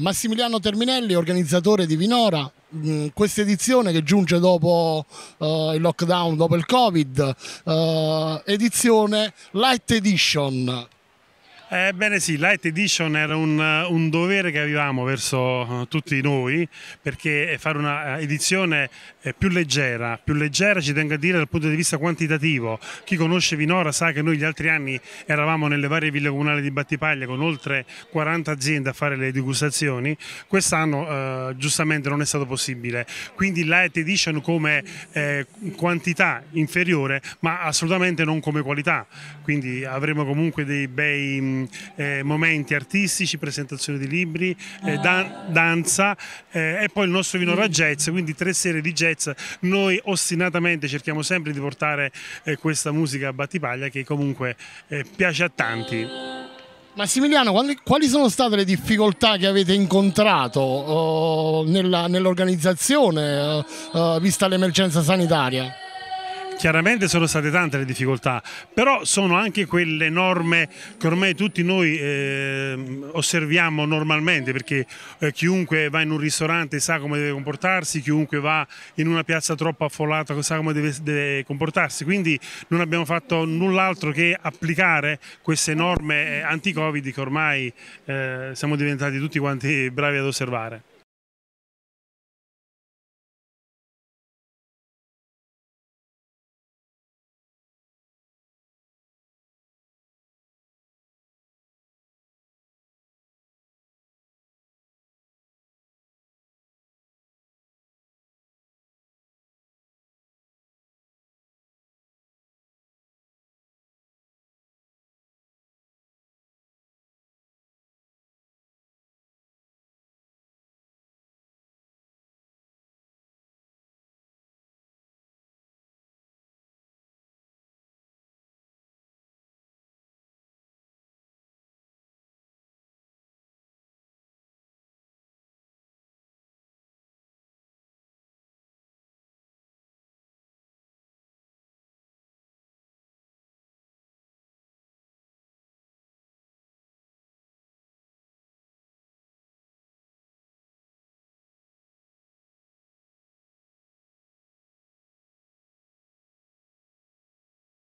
Massimiliano Terminelli, organizzatore di Vinora, mm, questa edizione che giunge dopo uh, il lockdown, dopo il Covid, uh, edizione Light Edition. Ebbene sì, Light Edition era un, eh, un, dovere che avevamo verso eh, tutti noi perché fare una eh, edizione più leggera, più leggera ci tengo a dire dal punto di vista quantitativo. Chi conosce Vinora sa che noi gli altri anni eravamo nelle varie ville comunali di Battipaglia con oltre 40 aziende a fare le degustazioni, quest'anno eh, giustamente non è stato possibile. Quindi Light Edition come eh, quantità inferiore ma assolutamente non come qualità, quindi avremo comunque dei bei mm, eh, momenti artistici, presentazione di libri, eh, ah. dan danza eh, e poi il nostro Vinora mm. Jazz, quindi tre serie di jazz. Noi ostinatamente cerchiamo sempre di portare eh, questa musica a Battipaglia che comunque eh, piace a tanti. Massimiliano, quali, quali, sono state le difficoltà che avete incontrato uh, nell'organizzazione, nell uh, uh, vista l'emergenza sanitaria? Chiaramente sono state tante le difficoltà, però sono anche quelle norme che ormai tutti noi eh, osserviamo normalmente, perché eh, chiunque va in un ristorante sa come deve comportarsi, chiunque va in una piazza troppo affollata sa come deve, deve comportarsi, quindi non abbiamo fatto null'altro che applicare queste norme eh, anti-Covid che ormai eh, siamo diventati tutti quanti bravi ad osservare.